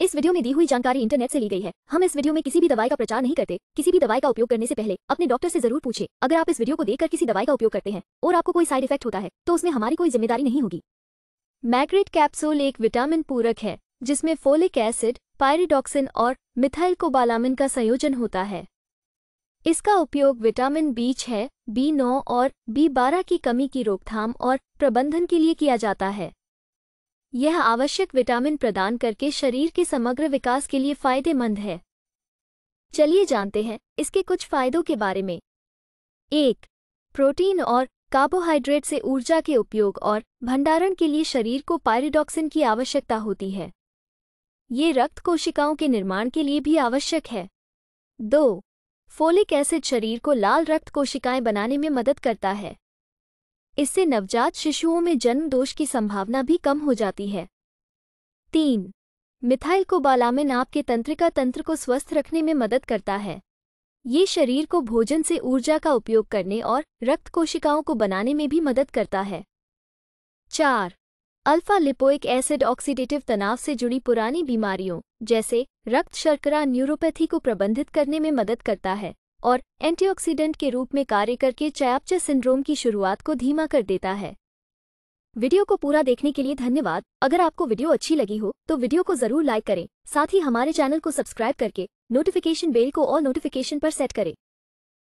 इस वीडियो में दी हुई जानकारी इंटरनेट से ली गई है हम इस वीडियो में किसी भी दवाई का प्रचार नहीं करते किसी भी दवाई का उपयोग करने से पहले अपने डॉक्टर से जरूर पूछे अगर आप इस वीडियो को देखकर किसी दवाई का उपयोग करते हैं और आपको कोई साइड इफेक्ट होता है तो उसमें हमारी कोई जिम्मेदारी नहीं होगी मैग्रेट कैप्सूल एक विटामिन पूरक है जिसमें फोलिक एसिड पायरिडॉक्सिन और मिथाइल कोबालामिन का संयोजन होता है इसका उपयोग विटामिन बी छः बी नौ और बी बारह की कमी की रोकथाम और प्रबंधन के लिए किया जाता है यह आवश्यक विटामिन प्रदान करके शरीर के समग्र विकास के लिए फायदेमंद है चलिए जानते हैं इसके कुछ फायदों के बारे में एक प्रोटीन और कार्बोहाइड्रेट से ऊर्जा के उपयोग और भंडारण के लिए शरीर को पायरिडॉक्सिन की आवश्यकता होती है ये रक्त कोशिकाओं के निर्माण के लिए भी आवश्यक है दो फोलिक एसिड शरीर को लाल रक्त कोशिकाएं बनाने में मदद करता है इससे नवजात शिशुओं में जन्म दोष की संभावना भी कम हो जाती है तीन मिथाइल को बालामिन आपके तंत्रिका तंत्र को स्वस्थ रखने में मदद करता है ये शरीर को भोजन से ऊर्जा का उपयोग करने और रक्त कोशिकाओं को बनाने में भी मदद करता है चार अल्फा लिपोइक एसिड ऑक्सीडेटिव तनाव से जुड़ी पुरानी बीमारियों जैसे रक्त शर्करा न्यूरोपैथी को प्रबंधित करने में मदद करता है और एंटीऑक्सीडेंट के रूप में कार्य करके चयापचय सिंड्रोम की शुरुआत को धीमा कर देता है वीडियो को पूरा देखने के लिए धन्यवाद अगर आपको वीडियो अच्छी लगी हो तो वीडियो को जरूर लाइक करें साथ ही हमारे चैनल को सब्सक्राइब करके नोटिफिकेशन बेल को और नोटिफिकेशन पर सेट करें